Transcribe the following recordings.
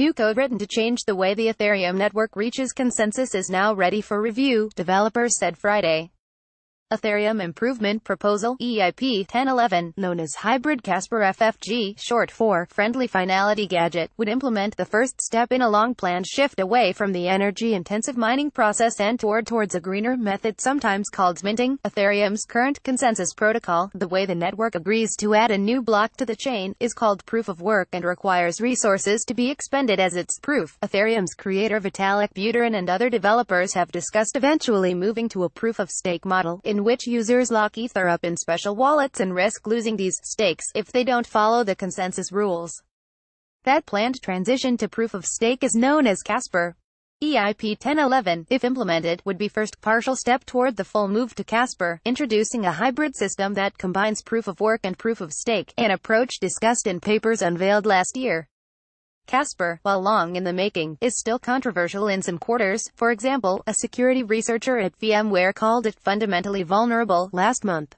New code written to change the way the Ethereum network reaches consensus is now ready for review, developers said Friday. Ethereum Improvement Proposal EIP 1011, known as Hybrid Casper FFG, short for Friendly Finality Gadget, would implement the first step in a long-planned shift away from the energy-intensive mining process and toward towards a greener method sometimes called minting. Ethereum's current consensus protocol, the way the network agrees to add a new block to the chain, is called proof of work and requires resources to be expended as its proof. Ethereum's creator Vitalik Buterin and other developers have discussed eventually moving to a proof-of-stake model, in in which users lock Ether up in special wallets and risk losing these stakes if they don't follow the consensus rules. That planned transition to proof of stake is known as Casper. EIP 1011, if implemented, would be first partial step toward the full move to Casper, introducing a hybrid system that combines proof of work and proof of stake, an approach discussed in papers unveiled last year. Casper, while long in the making, is still controversial in some quarters. For example, a security researcher at VMware called it fundamentally vulnerable last month.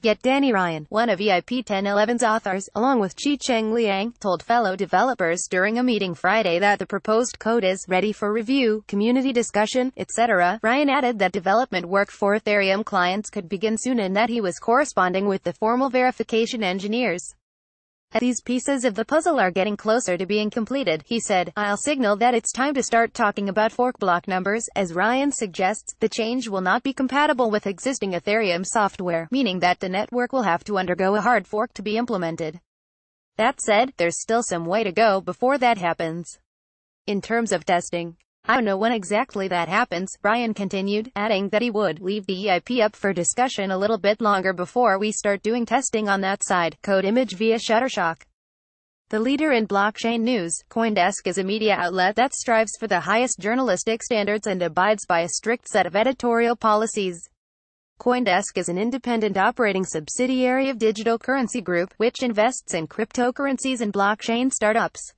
Yet Danny Ryan, one of EIP 1011's authors, along with Chi Cheng Liang, told fellow developers during a meeting Friday that the proposed code is ready for review, community discussion, etc. Ryan added that development work for Ethereum clients could begin soon and that he was corresponding with the formal verification engineers these pieces of the puzzle are getting closer to being completed, he said. I'll signal that it's time to start talking about fork block numbers. As Ryan suggests, the change will not be compatible with existing Ethereum software, meaning that the network will have to undergo a hard fork to be implemented. That said, there's still some way to go before that happens. In terms of testing, I don't know when exactly that happens, Brian continued, adding that he would leave the EIP up for discussion a little bit longer before we start doing testing on that side, code image via Shutterstock. The leader in blockchain news, Coindesk is a media outlet that strives for the highest journalistic standards and abides by a strict set of editorial policies. Coindesk is an independent operating subsidiary of Digital Currency Group, which invests in cryptocurrencies and blockchain startups.